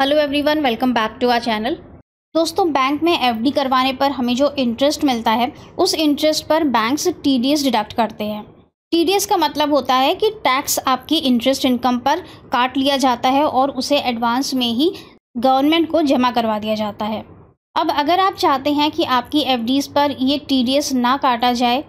hello everyone welcome back to our channel दोस्तों bank में FD करवाने पर हमें जो इंटरेस्ट मिलता है उस इंटरेस्ट पर बैंक टीडीएस डिडक्ट करते हैं टीडीएस का मतलब होता है कि टैक्स आपकी इंटरेस्ट इनकम पर काट लिया जाता है और उसे एडवांस में ही गवर्नमेंट को जमा करवा दिया जाता है अब अगर आप चाहते हैं कि आपकी एफ पर ये टी ना काटा जाए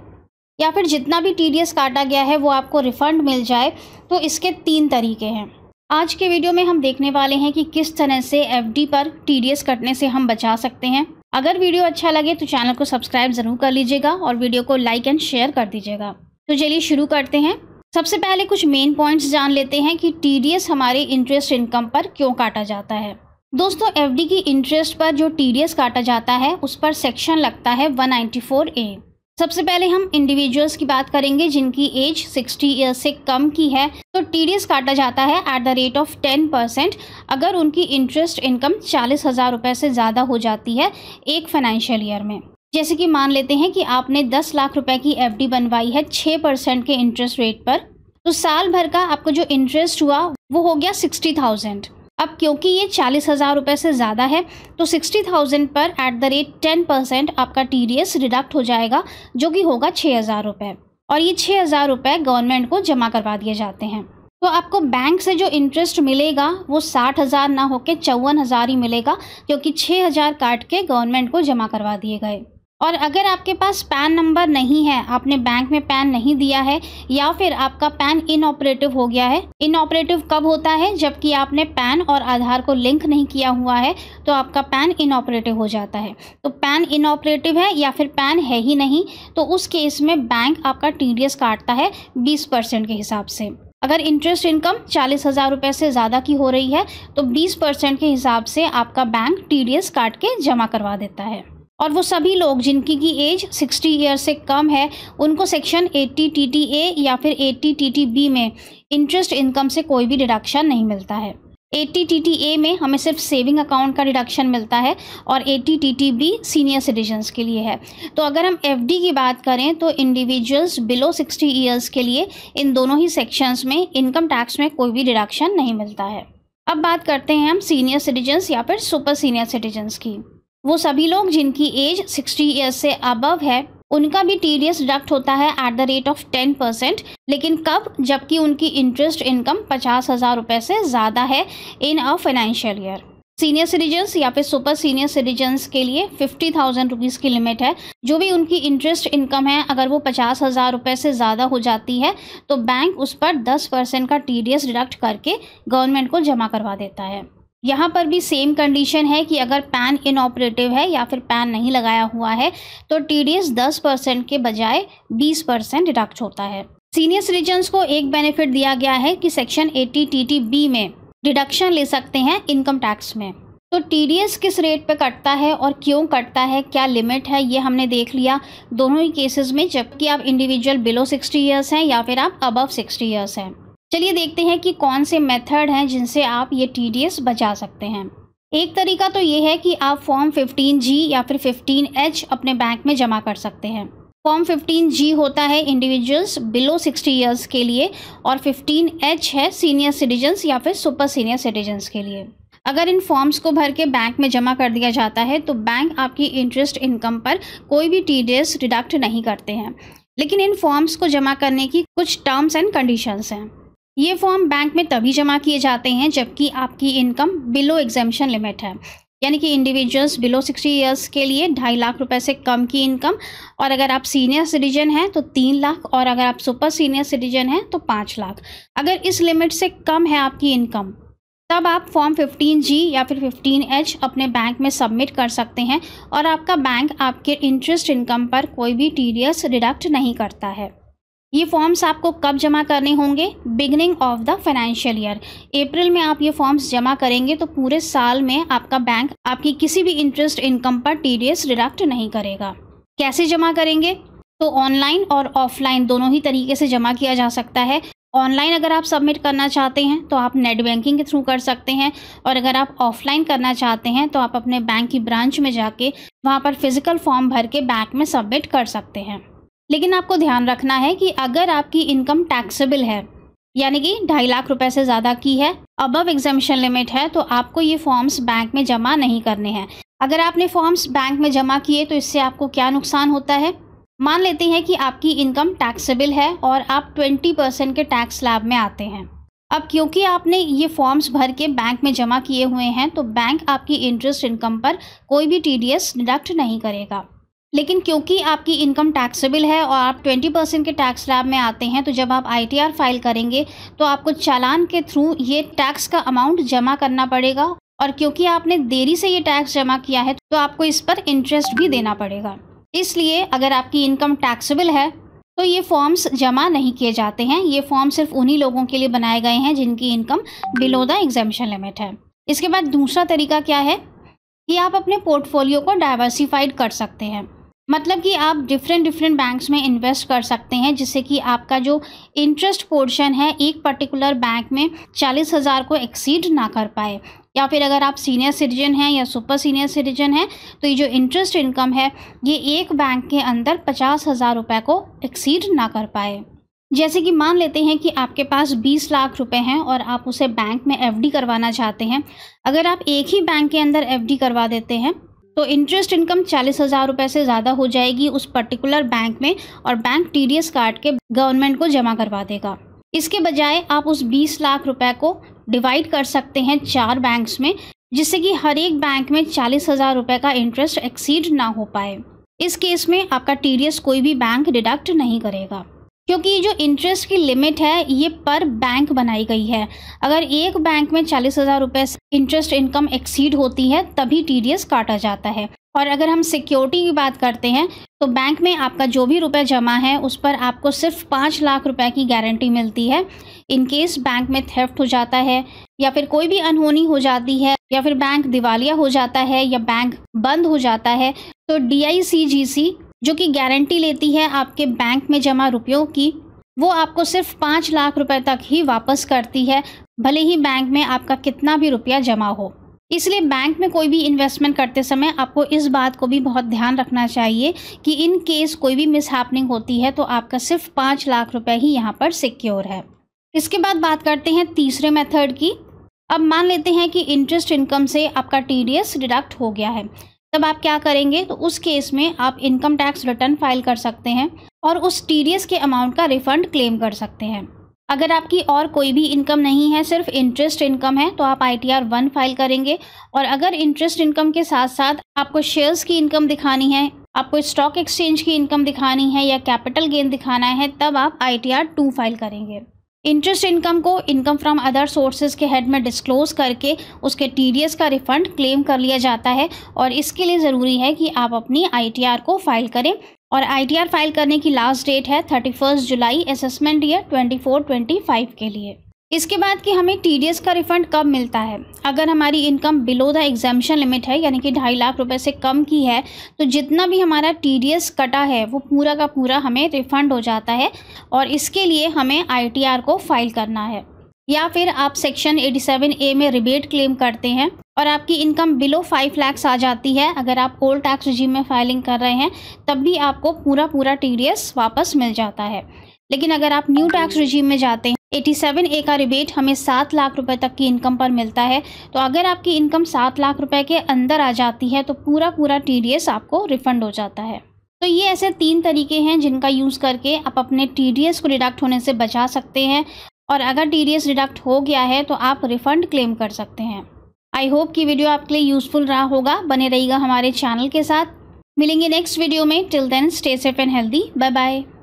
या फिर जितना भी टी काटा गया है वो आपको रिफ़ंड मिल जाए तो इसके तीन तरीके हैं आज के वीडियो में हम देखने वाले हैं कि किस तरह से एफडी पर टीडीएस कटने से हम बचा सकते हैं अगर वीडियो अच्छा लगे तो चैनल को सब्सक्राइब जरूर कर लीजिएगा और वीडियो को लाइक एंड शेयर कर दीजिएगा तो चलिए शुरू करते हैं सबसे पहले कुछ मेन पॉइंट्स जान लेते हैं कि टी हमारे इंटरेस्ट इनकम पर क्यों काटा जाता है दोस्तों एफडी की इंटरेस्ट पर जो टी काटा जाता है उस पर सेक्शन लगता है 194 ए सबसे पहले हम इंडिविजुअल्स की बात करेंगे जिनकी एज 60 ईयर से कम की है तो टीडीएस काटा जाता है at the rate of 10 percent अगर उनकी इंटरेस्ट इनकम चालीस हज़ार रुपये से ज़्यादा हो जाती है एक फाइनेंशियल ईयर में जैसे कि मान लेते हैं कि आपने 10 लाख रुपए की एफ बनवाई है छः परसेंट के इंटरेस्ट रेट पर तो साल भर का आपको जो इंटरेस्ट हुआ वो हो गया सिक्सटी थाउजेंड अब क्योंकि ये चालीस हज़ार रुपये से ज़्यादा है तो सिक्सटी थाउजेंड पर at the rate ten percent आपका टी डी एस रिडक्ट हो जाएगा जो कि होगा छः हज़ार रुपये और ये छः हज़ार रुपये गवर्नमेंट को जमा करवा दिए जाते हैं तो आपको बैंक से जो इंटरेस्ट मिलेगा वो साठ हज़ार ना होकर चौवन हज़ार ही मिलेगा क्योंकि छः हज़ार काट के गवर्नमेंट को जमा करवा दिए गए और अगर आपके पास पैन नंबर नहीं है आपने बैंक में पैन नहीं दिया है या फिर आपका पैन इनऑपरेटिव हो गया है इनऑपरेटिव कब होता है जबकि आपने पैन और आधार को लिंक नहीं किया हुआ है तो आपका पैन इनऑपरेटिव हो जाता है तो पैन इनऑपरेटिव है या फिर पैन है ही नहीं तो उस केस में बैंक आपका टी काटता है बीस परसेंट के हिसाब से अगर इंटरेस्ट इनकम चालीस हज़ार रुपये से ज़्यादा की हो रही है तो बीस परसेंट के हिसाब से आपका बैंक टी काट के जमा करवा देता है और वो सभी लोग जिनकी की एज 60 ईयर से कम है उनको सेक्शन 80 टी टी ए या फिर 80 टी टी बी में इंटरेस्ट इनकम से कोई भी डिडक्शन नहीं मिलता है 80 टी टी ए में हमें सिर्फ सेविंग अकाउंट का डिडक्शन मिलता है और 80 T T B senior citizens के लिए है तो अगर हम एफ डी की बात करें तो इंडिविजुअल्स बिलो 60 ईयर्स के लिए इन दोनों ही सेक्शंस में इनकम टैक्स में कोई भी डिडक्शन नहीं मिलता है अब बात करते हैं हम सीनियर सिटीजन्स या फिर सुपर सीनियर सिटीजन्स की वो सभी लोग जिनकी एज 60 ईयर्स से अबव है उनका भी टी डी एस डिडक्ट होता है at the rate of ten percent लेकिन कब जबकि उनकी इंटरेस्ट इनकम पचास हज़ार रुपये से ज़्यादा है in a financial year senior citizens या फिर सुपर सीनियर सिटीजन्स के लिए फिफ्टी थाउजेंड रुपीज़ की लिमिट है जो भी उनकी इंटरेस्ट इनकम है अगर वो पचास हज़ार रुपये से ज़्यादा हो जाती है तो बैंक उस पर दस परसेंट का टी डी एस डिडक्ट करके गवर्नमेंट को जमा करवा देता है यहाँ पर भी सेम कंडीशन है कि अगर पैन इनऑपरेटिव है या फिर पैन नहीं लगाया हुआ है तो टी डी एस दस परसेंट के बजाय बीस परसेंट डिडक्ट होता है सीनियर सिटीजन्स को एक बेनिफिट दिया गया है कि section eighty T T B में डिडक्शन ले सकते हैं इनकम टैक्स में तो टी किस रेट पे कटता है और क्यों कटता है क्या लिमिट है ये हमने देख लिया दोनों ही केसेस में जबकि आप इंडिविजुअल बिलो 60 इयर्स हैं या फिर आप अबव 60 इयर्स हैं चलिए देखते हैं कि कौन से मेथड हैं जिनसे आप ये टी बचा सकते हैं एक तरीका तो ये है कि आप फॉर्म 15G या फिर 15H अपने बैंक में जमा कर सकते हैं फॉर्म 15G होता है इंडिविजुअल्स बिलो 60 इयर्स के लिए और 15H है सीनियर सिटीजन्स या फिर सुपर सीनियर सिटीजन्स के लिए अगर इन फॉर्म्स को भर के बैंक में जमा कर दिया जाता है तो बैंक आपकी इंटरेस्ट इनकम पर कोई भी टी डिडक्ट नहीं करते हैं लेकिन इन फॉर्म्स को जमा करने की कुछ टर्म्स एंड कंडीशंस हैं ये फॉर्म बैंक में तभी जमा किए जाते हैं जबकि आपकी इनकम बिलो एग्जामेशन लिमिट है यानी कि इंडिविजुअल्स बिलो सिक्सटी ईयर्स के लिए ढाई लाख रुपए से कम की इनकम और अगर आप सीनियर सिटीजन हैं तो तीन लाख और अगर आप सुपर सीनियर सिटीजन हैं तो पाँच लाख अगर इस लिमिट से कम है आपकी इनकम तब आप फॉर्म 15G या फिर 15H अपने बैंक में सबमिट कर सकते हैं और आपका बैंक आपके इंटरेस्ट इनकम पर कोई भी टी डिडक्ट नहीं करता है ये फॉर्म्स आपको कब जमा करने होंगे beginning of the financial year April में आप ये फॉर्म्स जमा करेंगे तो पूरे साल में आपका बैंक आपकी किसी भी इंटरेस्ट इनकम पर टीडीएस डिडक्ट नहीं करेगा कैसे जमा करेंगे तो ऑनलाइन और ऑफलाइन दोनों ही तरीके से जमा किया जा सकता है ऑनलाइन अगर आप सबमिट करना चाहते हैं तो आप नेट बैंकिंग के थ्रू कर सकते हैं और अगर आप ऑफलाइन करना चाहते हैं तो आप अपने बैंक की ब्रांच में जाके वहाँ पर फिजिकल फॉर्म भर के बैंक में सबमिट कर सकते हैं लेकिन आपको ध्यान रखना है कि अगर आपकी इनकम टैक्सेबल है यानी कि ढाई लाख रुपए से ज़्यादा की है अबव एग्जामेशन लिमिट है तो आपको ये फॉर्म्स बैंक में जमा नहीं करने हैं अगर आपने फॉर्म्स बैंक में जमा किए तो इससे आपको क्या नुकसान होता है मान लेते हैं कि आपकी इनकम टैक्सेबल है और आप 20 परसेंट के टैक्स लाभ में आते हैं अब क्योंकि आपने ये फॉर्म्स भर के बैंक में जमा किए हुए हैं तो बैंक आपकी इंटरेस्ट इनकम पर कोई भी एस डिडक्ट नहीं करेगा लेकिन क्योंकि आपकी इनकम टैक्सेबल है और आप 20 परसेंट के टैक्स लैब में आते हैं तो जब आप आईटीआर फाइल करेंगे तो आपको चालान के थ्रू ये टैक्स का अमाउंट जमा करना पड़ेगा और क्योंकि आपने देरी से ये टैक्स जमा किया है तो आपको इस पर इंटरेस्ट भी देना पड़ेगा इसलिए अगर आपकी इनकम टैक्सेबल है तो ये फॉर्म्स जमा नहीं किए जाते हैं ये फॉर्म सिर्फ उन्हीं लोगों के लिए बनाए गए हैं जिनकी income below the exemption limit है इसके बाद दूसरा तरीका क्या है कि आप अपने पोर्टफोलियो को डाइवर्सिफाइड कर सकते हैं मतलब कि आप डिफरेंट डिफरेंट बैंक्स में इन्वेस्ट कर सकते हैं जिससे कि आपका जो इंटरेस्ट पोर्शन है एक पर्टिकुलर बैंक में चालीस हज़ार को एक्सीड ना कर पाए या फिर अगर आप सीनियर सिटीजन हैं या सुपर सीनियर सिटीजन हैं तो ये जो इंटरेस्ट इनकम है ये एक बैंक के अंदर पचास हज़ार रुपये को एक्सीड ना कर पाए जैसे कि मान लेते हैं कि आपके पास 20 लाख रुपए हैं और आप उसे बैंक में एफडी करवाना चाहते हैं अगर आप एक ही बैंक के अंदर एफडी करवा देते हैं तो इंटरेस्ट इनकम चालीस हज़ार रुपये से ज़्यादा हो जाएगी उस पर्टिकुलर बैंक में और बैंक टी काट के गवर्नमेंट को जमा करवा देगा इसके बजाय आप उस 20 लाख रुपए को डिवाइड कर सकते हैं चार बैंक्स में जिससे कि हर एक बैंक में चालीस हज़ार रुपये का इंटरेस्ट एक्सीड ना हो पाए इस केस में आपका टी कोई भी बैंक डिडक्ट नहीं करेगा क्योंकि जो इंटरेस्ट की लिमिट है ये पर बैंक बनाई गई है अगर एक बैंक में चालीस हज़ार रुपये इंटरेस्ट इनकम एक्सीड होती है तभी टीडीएस काटा जाता है और अगर हम सिक्योरिटी की बात करते हैं तो बैंक में आपका जो भी रुपए जमा है उस पर आपको सिर्फ पाँच लाख रुपए की गारंटी मिलती है इन केस बैंक में थेफ्ट हो जाता है या फिर कोई भी अनहोनी हो जाती है या फिर बैंक दिवालिया हो जाता है या बैंक बंद हो जाता है तो डी आई सी जी सी जो कि गारंटी लेती है आपके बैंक में जमा रुपयों की वो आपको सिर्फ पाँच लाख रुपए तक ही वापस करती है भले ही बैंक में आपका कितना भी रुपया जमा हो इसलिए बैंक में कोई भी इन्वेस्टमेंट करते समय आपको इस बात को भी बहुत ध्यान रखना चाहिए कि इन केस कोई भी मिस हैपनिंग होती है तो आपका सिर्फ पाँच लाख रुपए ही यहाँ पर सिक्योर है इसके बाद बात करते हैं तीसरे मेथड की अब मान लेते हैं कि इंटरेस्ट इनकम से आपका टी डिडक्ट हो गया है तब आप क्या करेंगे तो उस केस में आप इनकम टैक्स रिटर्न फाइल कर सकते हैं और उस टी के अमाउंट का रिफंड क्लेम कर सकते हैं अगर आपकी और कोई भी इनकम नहीं है सिर्फ इंटरेस्ट इनकम है तो आप I T R one file करेंगे और अगर इंटरेस्ट इनकम के साथ साथ आपको शेयर्स की इनकम दिखानी है आपको स्टॉक एक्सचेंज की इनकम दिखानी है या कैपिटल गेन दिखाना है तब आप I T R two file करेंगे इंटरेस्ट इनकम को इनकम फ्रॉम अदर सोर्सेज के हेड में डिस्क्लोज करके उसके टी का रिफंड क्लेम कर लिया जाता है और इसके लिए ज़रूरी है कि आप अपनी आई को फाइल करें और आई फाइल करने की लास्ट डेट है thirty first July assessment year twenty four twenty five के लिए इसके बाद कि हमें टी का रिफंड कब मिलता है अगर हमारी income below the exemption limit है यानी कि ढाई लाख रुपए से कम की है तो जितना भी हमारा टी कटा है वो पूरा का पूरा हमें रिफंड हो जाता है और इसके लिए हमें आई को फाइल करना है या फिर आप सेक्शन 87 ए में रिबेट क्लेम करते हैं और आपकी इनकम बिलो फाइव लैक्स आ जाती है अगर आप ओल्ड टैक्स रिजीम में फाइलिंग कर रहे हैं तब भी आपको पूरा पूरा टी वापस मिल जाता है लेकिन अगर आप न्यू टैक्स रिजीम में जाते हैं एटी सेवन ए का रिबेट हमें सात लाख रुपए तक की इनकम पर मिलता है तो अगर आपकी इनकम सात लाख रुपए के अंदर आ जाती है तो पूरा पूरा टी आपको रिफंड हो जाता है तो ये ऐसे तीन तरीके हैं जिनका यूज़ करके आप अपने टी को डिडक्ट होने से बचा सकते हैं और अगर टीडीएस डिडक्ट हो गया है तो आप रिफंड क्लेम कर सकते हैं आई होप कि वीडियो आपके लिए यूज़फुल रहा होगा बने रहिएगा हमारे चैनल के साथ मिलेंगे नेक्स्ट वीडियो में till then stay safe and healthy bye bye